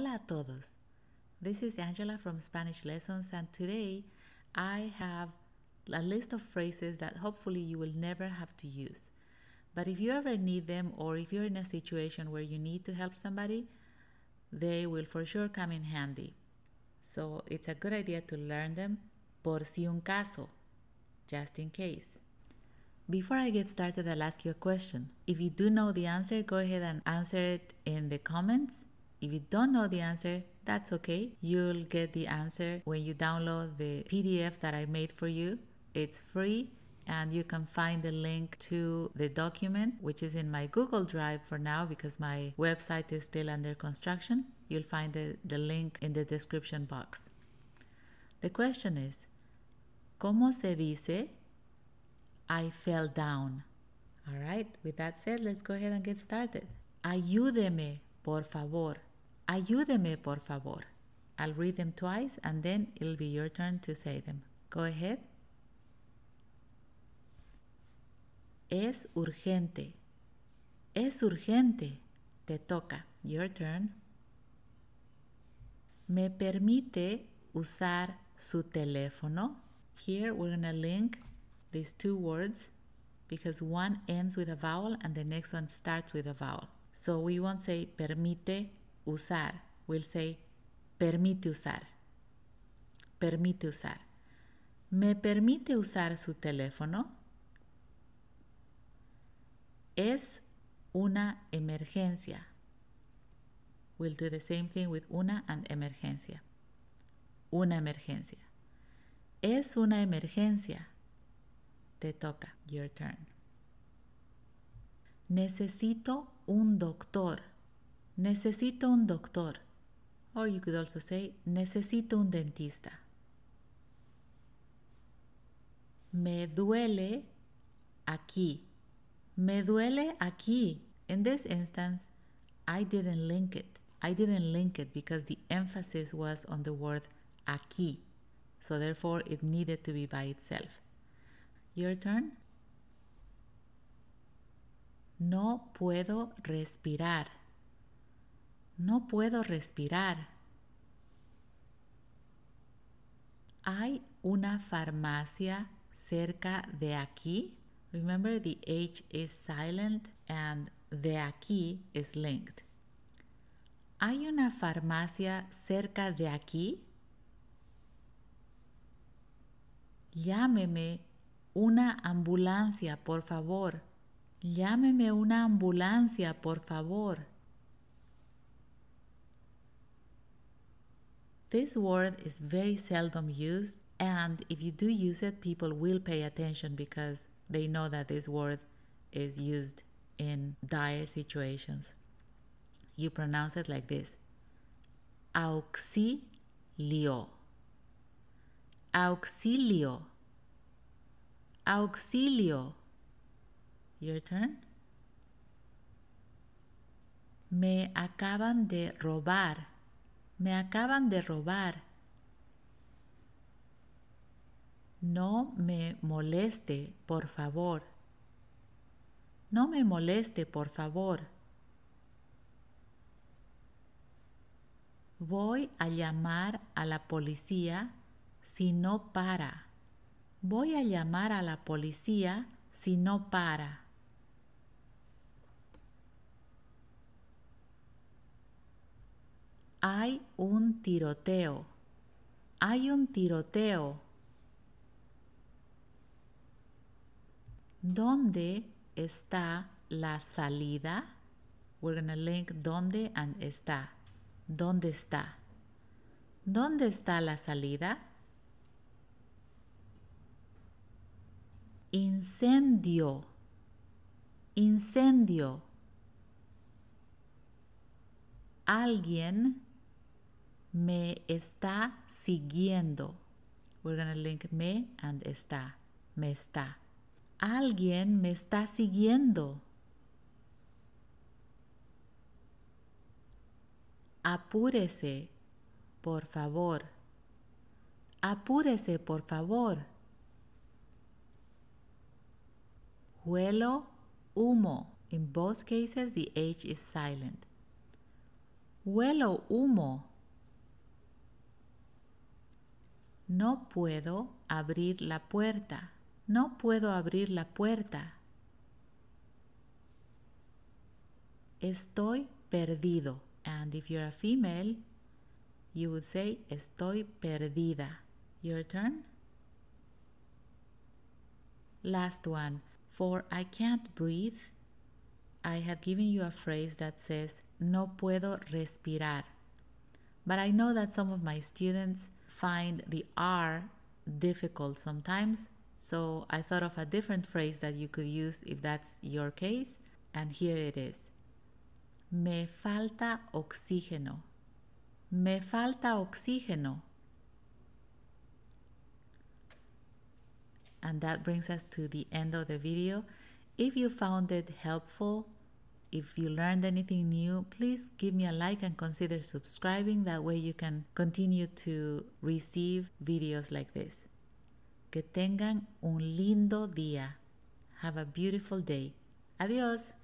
Hola a todos. This is Angela from Spanish Lessons, and today I have a list of phrases that hopefully you will never have to use. But if you ever need them, or if you're in a situation where you need to help somebody, they will for sure come in handy. So it's a good idea to learn them por si un caso, just in case. Before I get started, I'll ask you a question. If you do know the answer, go ahead and answer it in the comments if you don't know the answer, that's okay. You'll get the answer when you download the PDF that I made for you. It's free and you can find the link to the document, which is in my Google Drive for now because my website is still under construction. You'll find the, the link in the description box. The question is, ¿Cómo se dice I fell down? All right, with that said, let's go ahead and get started. Ayúdeme, por favor. Ayúdeme, por favor. I'll read them twice and then it'll be your turn to say them. Go ahead. Es urgente. Es urgente. Te toca. Your turn. Me permite usar su teléfono. Here we're going to link these two words because one ends with a vowel and the next one starts with a vowel. So we won't say permite usar. We'll say, permite usar. Permite usar. ¿Me permite usar su teléfono? Es una emergencia. We'll do the same thing with una and emergencia. Una emergencia. Es una emergencia. Te toca. Your turn. Necesito un doctor necesito un doctor. Or you could also say, necesito un dentista. Me duele aquí. Me duele aquí. In this instance, I didn't link it. I didn't link it because the emphasis was on the word aquí. So therefore, it needed to be by itself. Your turn. No puedo respirar. No puedo respirar. Hay una farmacia cerca de aquí. Remember the H is silent and de aquí is linked. ¿Hay una farmacia cerca de aquí? Llámeme una ambulancia, por favor. Llámeme una ambulancia, por favor. This word is very seldom used, and if you do use it, people will pay attention because they know that this word is used in dire situations. You pronounce it like this auxilio, auxilio, auxilio. Your turn. Me acaban de robar. Me acaban de robar. No me moleste, por favor. No me moleste, por favor. Voy a llamar a la policía si no para. Voy a llamar a la policía si no para. Hay un tiroteo. Hay un tiroteo. ¿Dónde está la salida? We're going to link dónde and está. ¿Dónde está? ¿Dónde está la salida? Incendio. Incendio. Alguien me está siguiendo. We're going to link me and está. Me está. Alguien me está siguiendo. Apúrese, por favor. Apúrese, por favor. Huelo, humo. In both cases, the H is silent. Huelo, humo. no puedo abrir la puerta, no puedo abrir la puerta. Estoy perdido. And if you're a female, you would say estoy perdida. Your turn. Last one. For I can't breathe, I have given you a phrase that says no puedo respirar. But I know that some of my students find the R difficult sometimes. So I thought of a different phrase that you could use if that's your case. And here it is. Me falta oxígeno. Me falta oxígeno. And that brings us to the end of the video. If you found it helpful, if you learned anything new, please give me a like and consider subscribing. That way you can continue to receive videos like this. Que tengan un lindo día. Have a beautiful day. Adiós.